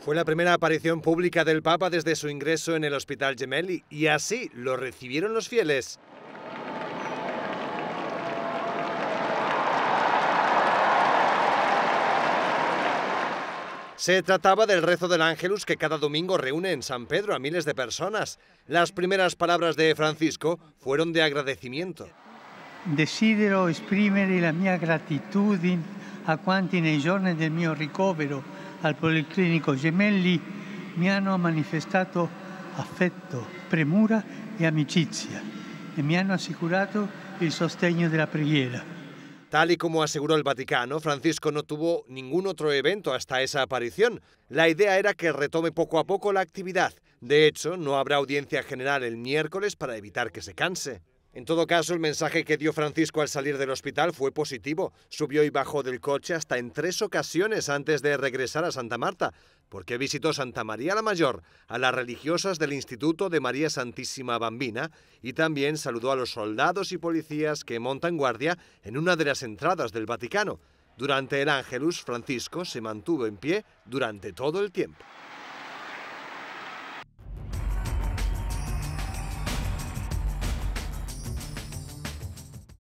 Fue la primera aparición pública del Papa desde su ingreso en el Hospital Gemelli y así lo recibieron los fieles. Se trataba del rezo del Ángelus que cada domingo reúne en San Pedro a miles de personas. Las primeras palabras de Francisco fueron de agradecimiento. Desidero esprimere la mia gratitudine a quanti nei giorni del mio ricovero al Policlinico Gemelli mi hanno manifestado afecto, premura y amicizia e mi asegurado el il sostegno la preghiera. Tal y como aseguró el Vaticano, Francisco no tuvo ningún otro evento hasta esa aparición. La idea era que retome poco a poco la actividad. De hecho, no habrá audiencia general el miércoles para evitar que se canse. En todo caso, el mensaje que dio Francisco al salir del hospital fue positivo. Subió y bajó del coche hasta en tres ocasiones antes de regresar a Santa Marta, porque visitó Santa María la Mayor, a las religiosas del Instituto de María Santísima Bambina, y también saludó a los soldados y policías que montan guardia en una de las entradas del Vaticano. Durante el Ángelus, Francisco se mantuvo en pie durante todo el tiempo.